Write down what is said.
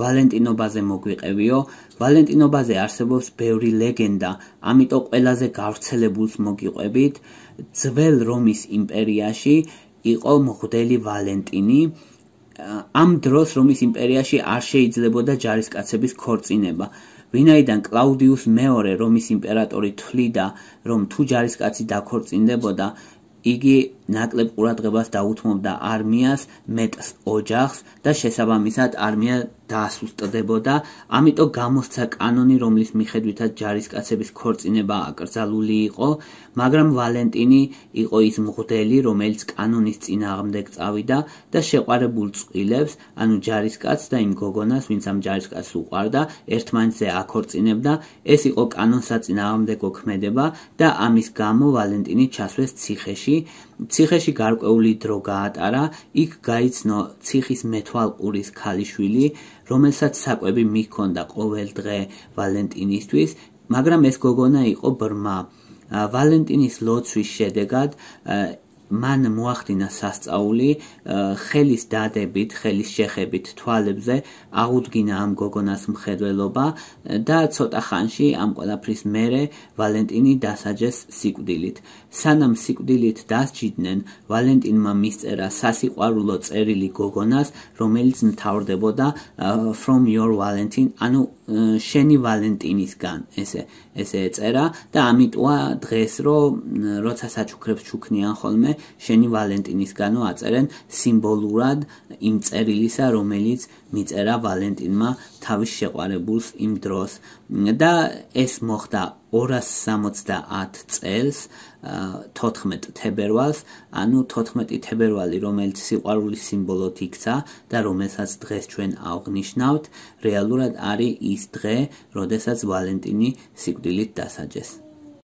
ვალენტინობაზე მოგვიყევიო. ვალენტინობაზე არსებობს ბევრი ლეგენდა, ამიტომ ყველაზე გავრცელებულს მოგიყვებით. ძველ რომის იმპერიაში იყო მღვდელი ვალენტინი. ამ დროს რომის იმპერიაში არ შეიძლებოდა ჯარისკაცების ხორცინება. ვინაიდან კლაუდიუს მეორე რომის იმპერატორი თვლიდა, რომ თუ ჯარისკაცი დაქორწინდებოდა, იგი ნაკლებ ყურადღებას დაუთმობდა არმიას, მეტს ოჯახს და შესაბამისად არმია დაასუსტდებოდა, ამიტომ გამოსცა კანონი, რომლის მიხედვითაც ჯარისკაცების ხორწინება აკრძალული იყო, მაგრამ ვალენტინი იყო ის მღვდელი, რომელიც კანონის წინააღმდეგ წავიდა და შეყარებულ წვილებს, ანუ ჯარისკაცს და იმ გოგონას, ვინც ამ ჯარისკაცს უყარდა, ერთმანეთზე აქორწინებდა, ეს იყო კანონსაწინააღმდეგო ქმედება და ამის გამო ვალენტინი ჩასვეს ციხეში ციხეში გარკვეული დრო გაატარა, იქ გაიცნო ციხის მეთვალყურის ქალიშვილი, რომელსაც საკვები მიჰქონდა ყოველ დღე ვალენტინისთვის, მაგრამ ეს გოგონა იყო ბრმა. ვალენტინის ლოცვის შედეგად მან მოახდინა სასწაული ხელის დადებით, ხელის შეხებით თვალებზე აღუდგინა ამ გოგონას მხედველობა და ცოტა ხანში ამ ყველაფრის მერე ვალენტინი დასაჯეს სიკვდილით. სანამ სიკვდილით დასჯიდნენ, ვალენტინმა მისწერა სასიყვარულო წერილი გოგონას, რომელიც მთავრდებოდა from your valentine, ანუ შენი ვალენტინისგან, ესე ესე ეწერა და ამიტომა დღეს რო როცა საჩუქრებს ჩუქნიან ხოლმე შენი ვალენტინისგანო აწერენ სიმბოლურად იმ წერილისა, რომელიც მიწერა ვალენტინმა თავის შეყვარებულს იმ დროს. და ეს მოხდა 270 წელს 14 თებერვალს, ანუ 14 თებერვალი, რომელიც სიყვარულის სიმბოლოთ იქცა და რომელსაც დღეს ჩვენ აღნიშნავთ, რეალურად არის ის დღე, როდესაც ვალენტინი სიკვდილით დასაჯეს.